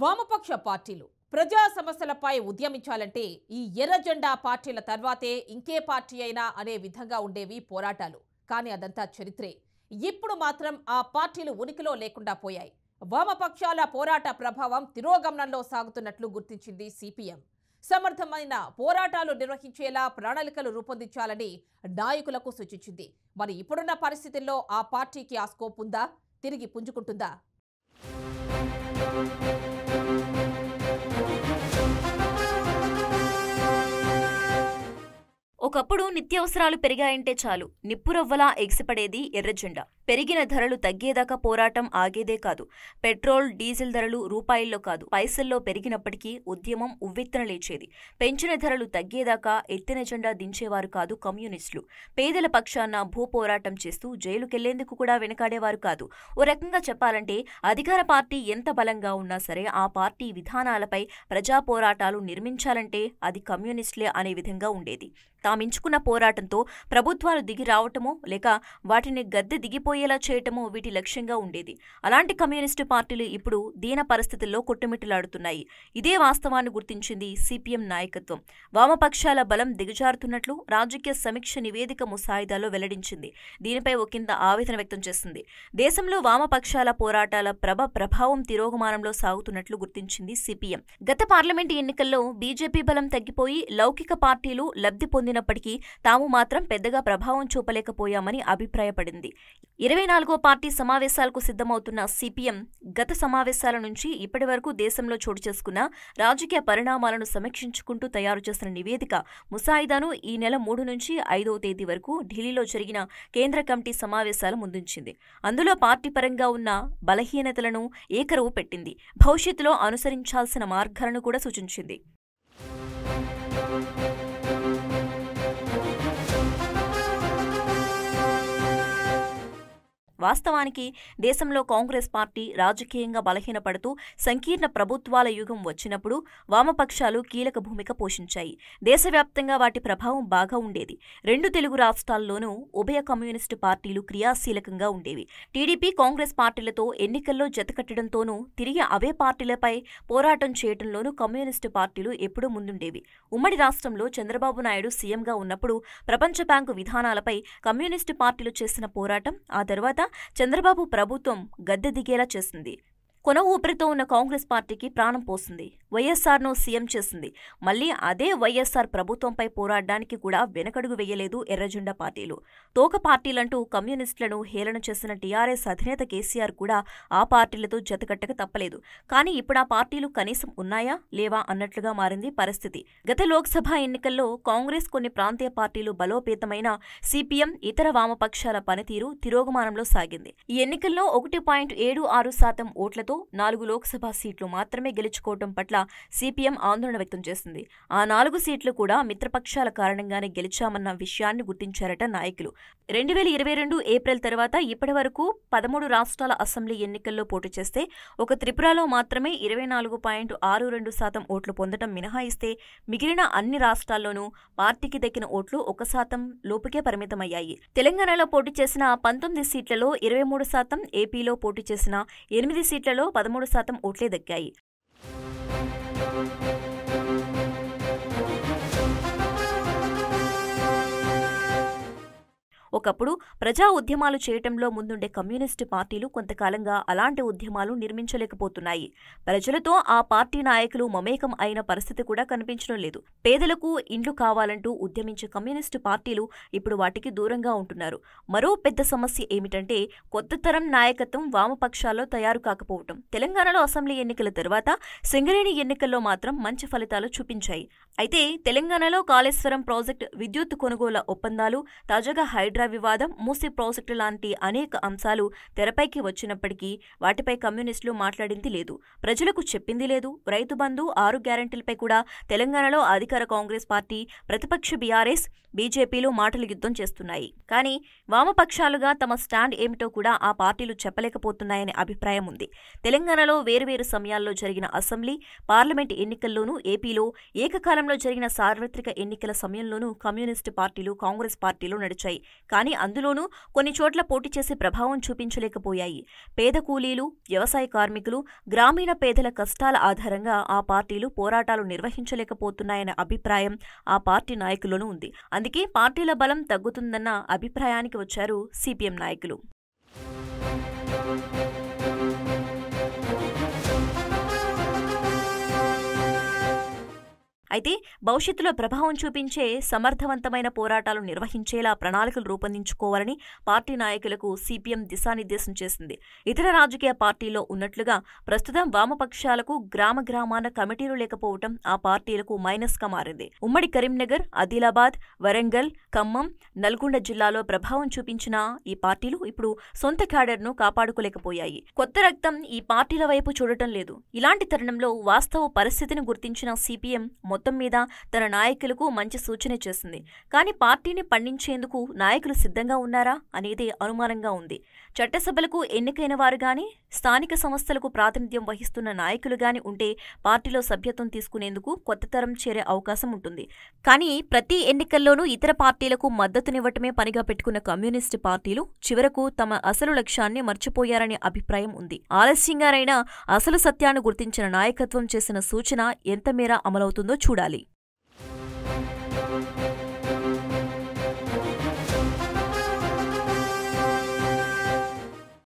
వామపక్ష పార్టీలు ప్రజా సమస్యలపై ఉద్యమించాలంటే ఈ ఎర్రజెండా పార్టీల తర్వాతే ఇంకే పార్టీ అయినా అనే విధంగా ఉండేవి పోరాటాలు కానీ అదంతా చరిత్రే ఇప్పుడు మాత్రం ఆ పార్టీలు ఉనికిలో లేకుండా పోయాయి వామపక్షాల పోరాట ప్రభావం తిరోగమనంలో సాగుతున్నట్లు గుర్తించింది సిపిఎం సమర్థమైన పోరాటాలు నిర్వహించేలా ప్రణాళికలు రూపొందించాలని నాయకులకు సూచించింది మరి ఇప్పుడున్న పరిస్థితుల్లో ఆ పార్టీకి ఆ స్కోప్ ఉందా తిరిగి పుంజుకుంటుందా ఒకప్పుడు నిత్యావసరాలు పెరిగాయంటే చాలు నిప్పురవ్వలా ఎగిసిపడేది ఎర్రజెండా పెరిగిన ధరలు తగ్గేదాకా పోరాటం ఆగేదే కాదు పెట్రోల్ డీజిల్ ధరలు రూపాయల్లో కాదు పైసల్లో పెరిగినప్పటికీ ఉద్యమం ఉవ్వెత్తన లేచేది పెంచిన ధరలు తగ్గేదాకా ఎత్తిన జెండా దించేవారు కాదు కమ్యూనిస్టులు పేదల పక్షాన భూ పోరాటం చేస్తూ జైలుకెళ్లేందుకు కూడా వెనకాడేవారు కాదు ఓ రకంగా చెప్పాలంటే అధికార పార్టీ ఎంత బలంగా ఉన్నా సరే ఆ పార్టీ విధానాలపై ప్రజా పోరాటాలు నిర్మించాలంటే అది కమ్యూనిస్టులే అనే విధంగా ఉండేది తామించుకున్న పోరాటంతో ప్రభుత్వాలు దిగి రావటమో లేక వాటిని గద్దె దిగిపోయి పోయేలా చేయటము వీటి లక్ష్యంగా ఉండేది అలాంటి కమ్యూనిస్టు పార్టీలు ఇప్పుడు దీన పరిస్థితుల్లో కొట్టుమిట్టలాడుతున్నాయి ఇదే వాస్తవాన్ని గుర్తించింది సిపిఎం నాయకత్వం వామపక్షాల బలం దిగజారుతున్నట్లు రాజకీయ సమీక్ష నివేదిక ముసాయిదాలో వెల్లడించింది దీనిపై ఓ కింద ఆవేదన వ్యక్తం చేసింది దేశంలో వామపక్షాల పోరాటాల ప్రభ ప్రభావం తిరోగమానంలో సాగుతున్నట్లు గుర్తించింది సిపిఎం గత పార్లమెంటు ఎన్నికల్లో బీజేపీ బలం తగ్గిపోయి లౌకిక పార్టీలు లబ్ధి పొందినప్పటికీ తాము మాత్రం పెద్దగా ప్రభావం చూపలేకపోయామని అభిప్రాయపడింది ఇరవై నాలుగో పార్టీ సమావేశాలకు సిద్ధమవుతున్న సిపిఎం గత సమావేశాల నుంచి ఇప్పటి వరకు దేశంలో చోటు చేసుకున్న రాజకీయ పరిణామాలను సమీక్షించుకుంటూ తయారు చేసిన నివేదిక ముసాయిదాను ఈ నెల మూడు నుంచి ఐదవ తేదీ వరకు ఢిల్లీలో జరిగిన కేంద్ర కమిటీ సమావేశాలు ముందుంచింది అందులో పార్టీ పరంగా ఉన్న బలహీనతలను ఏకరువు పెట్టింది భవిష్యత్తులో అనుసరించాల్సిన మార్గాలను కూడా సూచించింది వాస్తవానికి దేశంలో కాంగ్రెస్ పార్టీ రాజకీయంగా బలహీనపడుతూ సంకీర్ణ ప్రభుత్వాల యుగం వచ్చినప్పుడు వామపక్షాలు కీలక భూమిక పోషించాయి దేశవ్యాప్తంగా వాటి ప్రభావం బాగా ఉండేది రెండు తెలుగు రాష్ట్రాల్లోనూ ఉభయ కమ్యూనిస్టు పార్టీలు క్రియాశీలకంగా ఉండేవి టీడీపీ కాంగ్రెస్ పార్టీలతో ఎన్నికల్లో జతకట్టడంతోనూ తిరిగి అవే పార్టీలపై పోరాటం చేయడంలోనూ కమ్యూనిస్టు పార్టీలు ఎప్పుడూ ముందుండేవి ఉమ్మడి రాష్ట్రంలో చంద్రబాబు నాయుడు సీఎంగా ఉన్నప్పుడు ప్రపంచ బ్యాంకు విధానాలపై కమ్యూనిస్టు పార్టీలు చేసిన పోరాటం ఆ తర్వాత చంద్రబాబు ప్రభుత్వం గద్దె దిగేలా చేసింది కొన ఊపిరితో ఉన్న కాంగ్రెస్ పార్టీకి ప్రాణం పోసింది వైఎస్ఆర్ను సీఎం చేసింది మళ్ళీ అదే వైఎస్ఆర్ ప్రభుత్వంపై పోరాడడానికి కూడా వెనకడుగు వేయలేదు ఎర్రజెండా పార్టీలు తోక పార్టీలంటూ కమ్యూనిస్టులను హేళన చేసిన టీఆర్ఎస్ అధినేత కేసీఆర్ కూడా ఆ పార్టీలతో జతకట్టక తప్పలేదు కానీ ఇప్పుడు ఆ పార్టీలు కనీసం ఉన్నాయా లేవా అన్నట్లుగా మారింది పరిస్థితి గత లోక్సభ ఎన్నికల్లో కాంగ్రెస్ కొన్ని ప్రాంతీయ పార్టీలు బలోపేతమైన సిపిఎం ఇతర వామపక్షాల పనితీరు తిరోగమానంలో సాగింది ఈ ఎన్నికల్లో ఒకటి పాయింట్ ఏడు ఆరు శాతం ఓట్లతో నాలుగు లోక్సభ సీట్లు మాత్రమే గెలుచుకోవడం పట్ల సిపిఎం ఆందోళన వ్యక్తం చేసింది ఆ నాలుగు సీట్లు కూడా మిత్రపక్షాల కారణంగానే గెలిచామన్న విషయాన్ని గుర్తించారట నాయకులు రెండు వేల ఇరవై రెండు ఏప్రిల్ తర్వాత ఇప్పటి వరకు పదమూడు రాష్ట్రాల అసెంబ్లీ ఎన్నికల్లో పోటీ చేస్తే ఒక త్రిపురలో మాత్రమే ఇరవై నాలుగు పాయింట్ ఆరు రెండు శాతం ఓట్లు పొందడం మినహాయిస్తే మిగిలిన అన్ని రాష్ట్రాల్లోనూ పార్టీకి దక్కిన ఓట్లు ఒక శాతం లోపుకే పరిమితమయ్యాయి తెలంగాణలో పోటీ చేసిన పంతొమ్మిది సీట్లలో ఇరవై మూడు శాతం ఏపీలో పోటీ చేసిన ఎనిమిది సీట్లలో జిల్లాలో పదమూడు శాతం ఓట్లేదక్కాయి ఒకప్పుడు ప్రజా ఉద్యమాలు చేయటంలో ముందుండే కమ్యూనిస్టు పార్టీలు కొంతకాలంగా అలాంటి ఉద్యమాలు నిర్మించలేకపోతున్నాయి ప్రజలతో ఆ పార్టీ నాయకులు మమేకం అయిన పరిస్థితి కూడా కనిపించడం లేదు పేదలకు ఇండ్లు కావాలంటూ ఉద్యమించే కమ్యూనిస్టు పార్టీలు ఇప్పుడు వాటికి దూరంగా ఉంటున్నారు మరో పెద్ద సమస్య ఏమిటంటే కొత్త తరం నాయకత్వం వామపక్షాల్లో తయారు కాకపోవటం తెలంగాణలో అసెంబ్లీ ఎన్నికల తర్వాత సింగరేణి ఎన్నికల్లో మాత్రం మంచి ఫలితాలు చూపించాయి అయితే తెలంగాణలో కాళేశ్వరం ప్రాజెక్టు విద్యుత్ కొనుగోలు ఒప్పందాలు తాజాగా హైడ్రా వివాదం మూసి ప్రాజెక్టు లాంటి అనేక అంశాలు తెరపైకి వచ్చినప్పటికీ వాటిపై కమ్యూనిస్టులు మాట్లాడింది లేదు ప్రజలకు చెప్పింది లేదు రైతు బంధు ఆరు గ్యారంటీలపై కూడా తెలంగాణలో అధికార కాంగ్రెస్ పార్టీ ప్రతిపక్ష బీఆర్ఎస్ బీజేపీలు మాటలు యుద్ధం చేస్తున్నాయి కానీ వామపక్షాలుగా తమ స్టాండ్ ఏమిటో కూడా ఆ పార్టీలు చెప్పలేకపోతున్నాయనే అభిప్రాయం ఉంది తెలంగాణలో వేరువేరు సమయాల్లో జరిగిన అసెంబ్లీ పార్లమెంట్ ఎన్నికల్లోనూ ఏపీలో ఏకకాలంలో జరిగిన సార్వత్రిక ఎన్నికల సమయంలోనూ కమ్యూనిస్టు పార్టీలు కాంగ్రెస్ పార్టీలు నడిచాయి కానీ అందులోనూ కొన్ని చోట్ల పోటీ చేసి ప్రభావం చూపించలేకపోయాయి పేద కూలీలు వ్యవసాయ కార్మికులు గ్రామీణ పేదల కష్టాల ఆధారంగా ఆ పార్టీలు పోరాటాలు నిర్వహించలేకపోతున్నాయనే అభిప్రాయం ఆ పార్టీ నాయకుల్లోనూ ఉంది అందుకే పార్టీల బలం తగ్గుతుందన్న అభిప్రాయానికి వచ్చారు సిపిఎం నాయకులు అయితే భవిష్యత్తులో ప్రభావం చూపించే సమర్థవంతమైన పోరాటాలు నిర్వహించేలా ప్రణాళికలు రూపొందించుకోవాలని పార్టీ నాయకులకు సిపిఎం దిశానిర్దేశం చేసింది ఇతర రాజకీయ పార్టీలో ఉన్నట్లుగా ప్రస్తుతం వామపక్షాలకు గ్రామ గ్రామాన కమిటీలు లేకపోవడం ఆ పార్టీలకు మైనస్ గా మారింది ఉమ్మడి కరీంనగర్ ఆదిలాబాద్ వరంగల్ ఖమ్మం నల్గొండ జిల్లాలో ప్రభావం చూపించిన ఈ పార్టీలు ఇప్పుడు సొంత క్యాడర్ ను కాపాడుకోలేకపోయాయి కొత్త రక్తం ఈ పార్టీల వైపు చూడటం లేదు ఇలాంటి తరుణంలో వాస్తవ పరిస్థితిని గుర్తించిన సిపిఎం మొత్తం మొత్తం మీద తన నాయకులకు మంచి సూచన చేసింది కానీ పార్టీని పండించేందుకు నాయకులు సిద్ధంగా ఉన్నారా అనేది అనుమానంగా ఉంది చట్టసభలకు ఎన్నికైన వారు గాని స్థానిక సంస్థలకు ప్రాతినిధ్యం వహిస్తున్న నాయకులు గాని ఉంటే పార్టీలో సభ్యత్వం తీసుకునేందుకు కొత్త తరం చేరే అవకాశం ఉంటుంది కానీ ప్రతి ఎన్నికల్లోనూ ఇతర పార్టీలకు మద్దతునివ్వటమే పనిగా పెట్టుకున్న కమ్యూనిస్టు పార్టీలు చివరకు తమ అసలు లక్ష్యాన్ని మర్చిపోయారనే అభిప్రాయం ఉంది ఆలస్యంగానైనా అసలు సత్యాన్ని గుర్తించిన నాయకత్వం చేసిన సూచన ఎంతమేర అమలవుతుందో చూడాలి डाली